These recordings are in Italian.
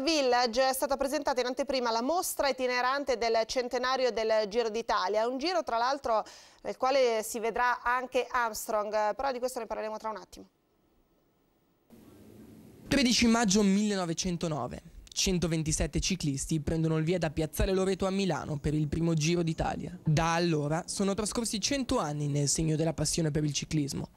Village è stata presentata in anteprima la mostra itinerante del centenario del Giro d'Italia, un giro tra l'altro nel quale si vedrà anche Armstrong, però di questo ne parleremo tra un attimo. 13 maggio 1909, 127 ciclisti prendono il via da Piazzale Loreto a Milano per il primo Giro d'Italia. Da allora sono trascorsi 100 anni nel segno della passione per il ciclismo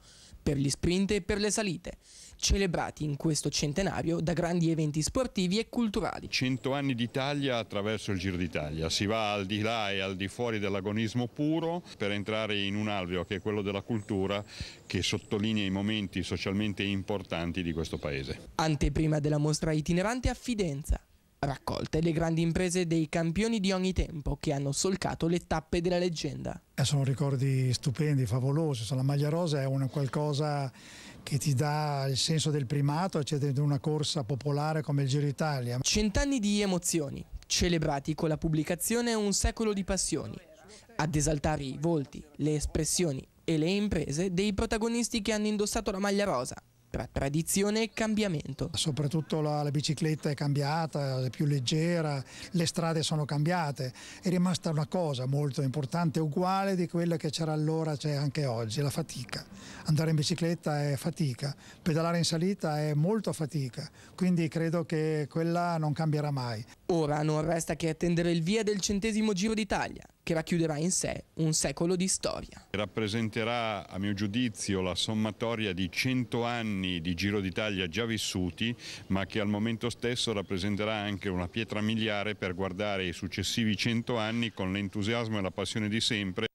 per gli sprint e per le salite, celebrati in questo centenario da grandi eventi sportivi e culturali. 100 anni d'Italia attraverso il Giro d'Italia, si va al di là e al di fuori dell'agonismo puro per entrare in un alveo che è quello della cultura che sottolinea i momenti socialmente importanti di questo paese. Anteprima della mostra itinerante a Fidenza, raccolte le grandi imprese dei campioni di ogni tempo che hanno solcato le tappe della leggenda. Eh, sono ricordi stupendi, favolosi, la maglia rosa è un qualcosa che ti dà il senso del primato, cioè di una corsa popolare come il Giro d'Italia. Cent'anni di emozioni, celebrati con la pubblicazione Un secolo di passioni, ad esaltare i volti, le espressioni e le imprese dei protagonisti che hanno indossato la maglia rosa, tra tradizione e cambiamento. Soprattutto la, la, bicicletta è cambiata, è più leggera, le strade sono cambiate, è rimasta una cosa molto importante, uguale di quella che c'era allora, c'è anche oggi, la fatica. Andare in bicicletta è fatica, pedalare in salita è molto fatica, quindi credo che quella non cambierà mai. Ora non resta che attendere il via del centesimo Giro d'Italia che racchiuderà in sé un secolo di storia. Rappresenterà a mio giudizio la sommatoria di 100 anni di Giro d'Italia già vissuti ma che al momento stesso rappresenterà anche una pietra miliare per guardare i successivi 100 anni con l'entusiasmo e la passione di sempre.